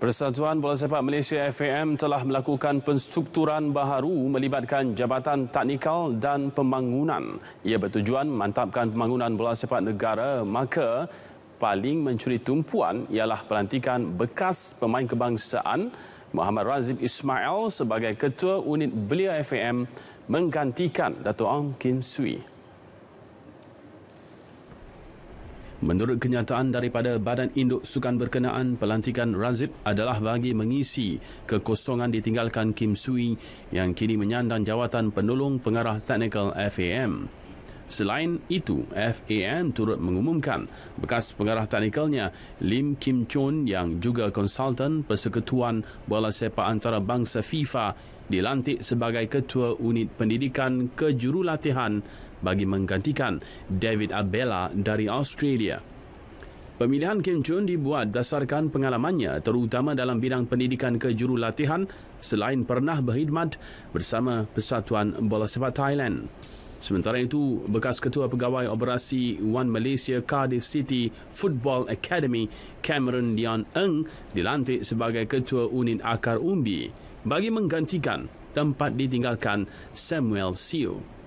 Persatuan Bola Sepak Malaysia FAM telah melakukan penstrukturan baharu melibatkan Jabatan Teknikal dan Pembangunan. Ia bertujuan mantapkan pembangunan bola sepak negara maka paling mencuri tumpuan ialah pelantikan bekas pemain kebangsaan Muhammad Razib Ismail sebagai ketua unit belia FAM menggantikan Dato' Ong Kim Sui. Menurut kenyataan daripada Badan Induk Sukan Berkenaan, pelantikan Razib adalah bagi mengisi kekosongan ditinggalkan Kim Sui yang kini menyandang jawatan penolong pengarah teknikal FAM. Selain itu, FAM turut mengumumkan bekas pengarah teknikalnya Lim Kim Chun yang juga konsultan Persekutuan Bola Sepak Antarabangsa FIFA dilantik sebagai ketua unit pendidikan kejurulatihan bagi menggantikan David Abella dari Australia. Pemilihan Kim Chun dibuat berdasarkan pengalamannya terutama dalam bidang pendidikan kejurulatihan selain pernah berkhidmat bersama Persatuan Bola Sepak Thailand. Sementara itu, bekas ketua pegawai operasi One Malaysia Cardiff City Football Academy, Cameron Dion Eng, dilantik sebagai ketua unit akar umbi bagi menggantikan tempat ditinggalkan Samuel Siu.